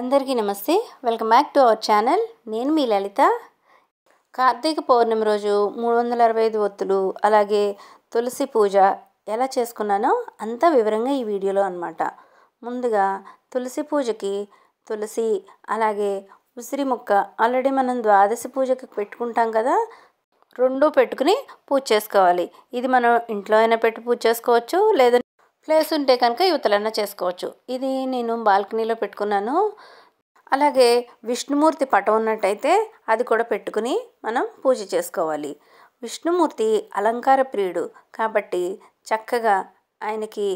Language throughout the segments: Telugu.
అందరికీ నమస్తే welcome back to our channel నేను మీ లలిత కార్తీక పౌర్ణమి రోజు మూడు వందల అరవై ఐదు ఒత్తులు అలాగే తులసి పూజ ఎలా చేసుకున్నానో అంతా వివరంగా ఈ వీడియోలో అనమాట ముందుగా తులసి పూజకి తులసి అలాగే ఉసిరి మొక్క ఆల్రెడీ మనం ద్వాదశి పూజకి పెట్టుకుంటాం కదా రెండు పెట్టుకుని పూజ చేసుకోవాలి ఇది మనం ఇంట్లో అయినా పెట్టి పూజ చేసుకోవచ్చు లేదా ప్లేస్ ఉంటే కనుక యువతలన్నా చేసుకోవచ్చు ఇది నేను బాల్కనీలో పెట్టుకున్నాను అలాగే విష్ణుమూర్తి పటం ఉన్నట్టయితే అది కూడా పెట్టుకుని మనం పూజ చేసుకోవాలి విష్ణుమూర్తి అలంకార ప్రియుడు కాబట్టి చక్కగా ఆయనకి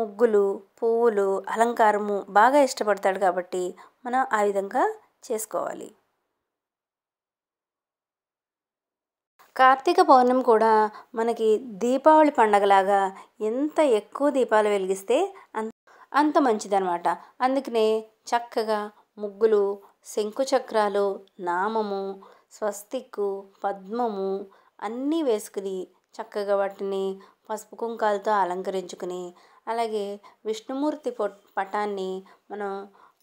ముగ్గులు పువ్వులు అలంకారము బాగా ఇష్టపడతాడు కాబట్టి మనం ఆ విధంగా చేసుకోవాలి కార్తీక పౌర్ణమి కూడా మనకి దీపావళి పండగలాగా ఎంత ఎక్కువ దీపాలు వెలిగిస్తే అంత అంత మంచిదనమాట అందుకనే చక్కగా ముగ్గులు శంకుచక్రాలు నామము స్వస్తికు పద్మము అన్నీ వేసుకుని చక్కగా వాటిని పసుపు కుంకాలతో అలంకరించుకుని అలాగే విష్ణుమూర్తి పటాన్ని మనం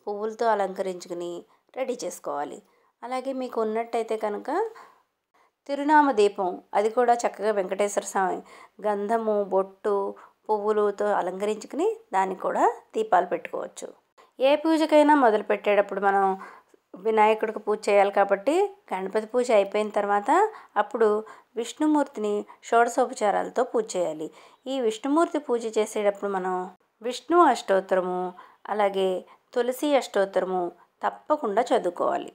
పువ్వులతో అలంకరించుకుని రెడీ చేసుకోవాలి అలాగే మీకు ఉన్నట్టయితే కనుక తిరునామ దీపం అది కూడా చక్కగా వెంకటేశ్వర స్వామి గంధము బొట్టు పువ్వులతో అలంకరించుకుని దానికి కూడా దీపాలు పెట్టుకోవచ్చు ఏ పూజకైనా మొదలు పెట్టేటప్పుడు మనం వినాయకుడికి పూజ చేయాలి కాబట్టి గణపతి పూజ అయిపోయిన తర్వాత అప్పుడు విష్ణుమూర్తిని షోడశోపచారాలతో పూజ చేయాలి ఈ విష్ణుమూర్తి పూజ చేసేటప్పుడు మనం విష్ణు అష్టోత్తరము అలాగే తులసి అష్టోత్తరము తప్పకుండా చదువుకోవాలి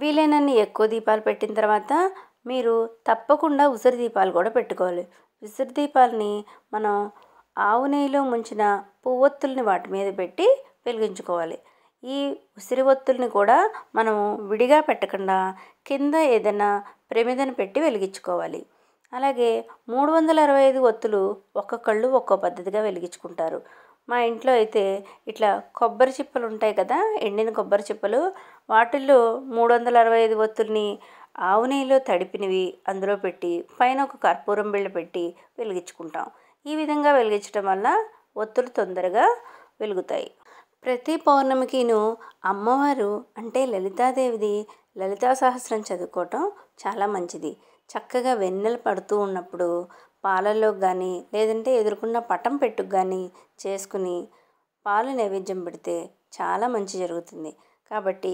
వీలైనన్ని ఎక్కువ దీపాలు పెట్టిన తర్వాత మీరు తప్పకుండా ఉసిరి దీపాలు కూడా పెట్టుకోవాలి ఉసిరి దీపాలని మనం ఆవు నెయ్యిలో ముంచిన పువ్వొత్తుల్ని వాటి మీద పెట్టి వెలిగించుకోవాలి ఈ ఉసిరి ఒత్తుల్ని కూడా మనము విడిగా పెట్టకుండా కింద ఏదైనా ప్రమిదను పెట్టి వెలిగించుకోవాలి అలాగే మూడు వందల అరవై ఐదు ఒత్తులు కళ్ళు ఒక్కో పద్ధతిగా వెలిగించుకుంటారు మా ఇంట్లో అయితే ఇట్లా కొబ్బరి చిప్పలు ఉంటాయి కదా ఎండిన కొబ్బరి చిప్పలు వాటిల్లో మూడు వందల అరవై ఐదు ఒత్తుల్ని ఆవు నెయ్యిలో తడిపినవి అందులో పెట్టి పైన ఒక కర్పూరం బిళ్ళ పెట్టి వెలిగించుకుంటాం ఈ విధంగా వెలిగించడం వల్ల ఒత్తులు తొందరగా వెలుగుతాయి ప్రతి పౌర్ణమికిను అమ్మవారు అంటే లలితాదేవిది లలితా సహస్రం చదువుకోవటం చాలా మంచిది చక్కగా వెన్నెలు పడుతూ ఉన్నప్పుడు పాలల్లో కానీ లేదంటే ఎదుర్కొన్న పటం పెట్టుకు కానీ చేసుకుని పాలు నైవేద్యం పెడితే చాలా మంచి జరుగుతుంది కాబట్టి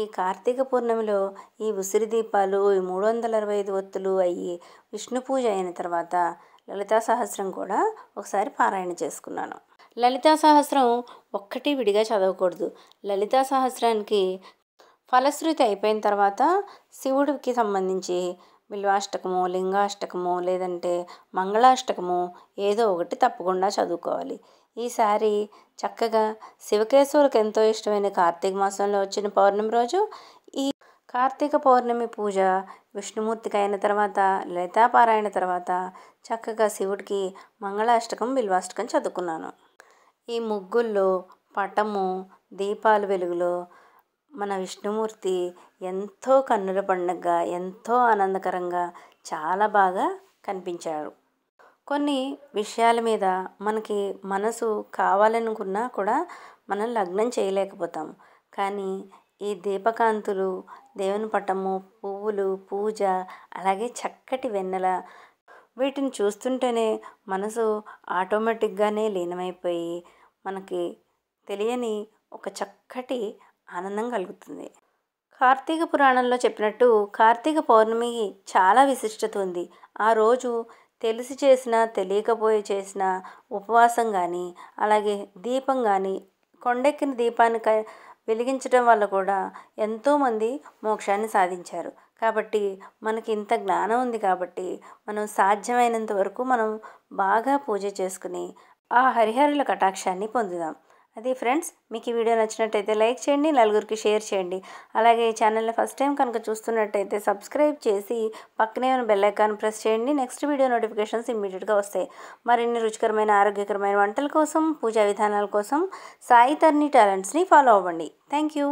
ఈ కార్తీక పూర్ణమిలో ఈ ఉసిరి దీపాలు ఈ మూడు వందల అరవై ఐదు ఒత్తులు అయ్యి విష్ణు పూజ అయిన తర్వాత లలితా సహస్రం కూడా ఒకసారి పారాయణ చేసుకున్నాను లలితా సహస్రం ఒక్కటి విడిగా చదవకూడదు లలితా సహస్రానికి ఫలశ్రుతి అయిపోయిన తర్వాత శివుడికి సంబంధించి బిల్వాష్టకము లింగాష్టకము లేదంటే మంగళాష్టకము ఏదో ఒకటి తప్పకుండా చదువుకోవాలి ఈసారి చక్కగా శివకేశవులకు ఎంతో ఇష్టమైన కార్తీక మాసంలో వచ్చిన పౌర్ణమి రోజు ఈ కార్తీక పౌర్ణమి పూజ విష్ణుమూర్తికి అయిన తర్వాత లలితాపారాయణ తర్వాత చక్కగా శివుడికి మంగళాష్టకం బిల్వాష్టకం చదువుకున్నాను ఈ ముగ్గుల్లో పటము దీపాలు వెలుగులో మన విష్ణుమూర్తి ఎంతో కన్నుల పండుగగా ఎంతో ఆనందకరంగా చాలా బాగా కనిపించారు కొన్ని విషయాల మీద మనకి మనసు కావాలనుకున్నా కూడా మనం లగ్నం చేయలేకపోతాం కానీ ఈ దీపకాంతులు దేవుని పటము పువ్వులు పూజ అలాగే చక్కటి వెన్నెల వీటిని చూస్తుంటేనే మనసు ఆటోమేటిక్గానే లీనమైపోయి మనకి తెలియని ఒక చక్కటి ఆనందం కలుగుతుంది కార్తీక పురాణంలో చెప్పినట్టు కార్తీక పౌర్ణమి చాలా విశిష్టత ఉంది ఆ రోజు తెలిసి చేసిన తెలియకపోయి చేసిన ఉపవాసం కానీ అలాగే దీపం కానీ కొండెక్కిన దీపాన్ని వెలిగించడం వల్ల కూడా ఎంతోమంది మోక్షాన్ని సాధించారు కాబట్టి మనకి ఇంత జ్ఞానం ఉంది కాబట్టి మనం సాధ్యమైనంత వరకు మనం బాగా పూజ చేసుకుని ఆ హరిహరుల కటాక్షాన్ని పొందుదాం అది ఫ్రెండ్స్ మీకు ఈ వీడియో నచ్చినట్టయితే లైక్ చేయండి నలుగురికి షేర్ చేయండి అలాగే ఈ ఛానల్ని ఫస్ట్ టైం కనుక చూస్తున్నట్టయితే సబ్స్క్రైబ్ చేసి పక్కనే ఉన్న బెల్లైకాన్ ప్రెస్ చేయండి నెక్స్ట్ వీడియో నోటిఫికేషన్స్ ఇమ్మీడియట్గా వస్తాయి మరిన్ని రుచికరమైన ఆరోగ్యకరమైన వంటల కోసం పూజా విధానాల కోసం సాయి తర్ని టాలెంట్స్ని ఫాలో అవ్వండి థ్యాంక్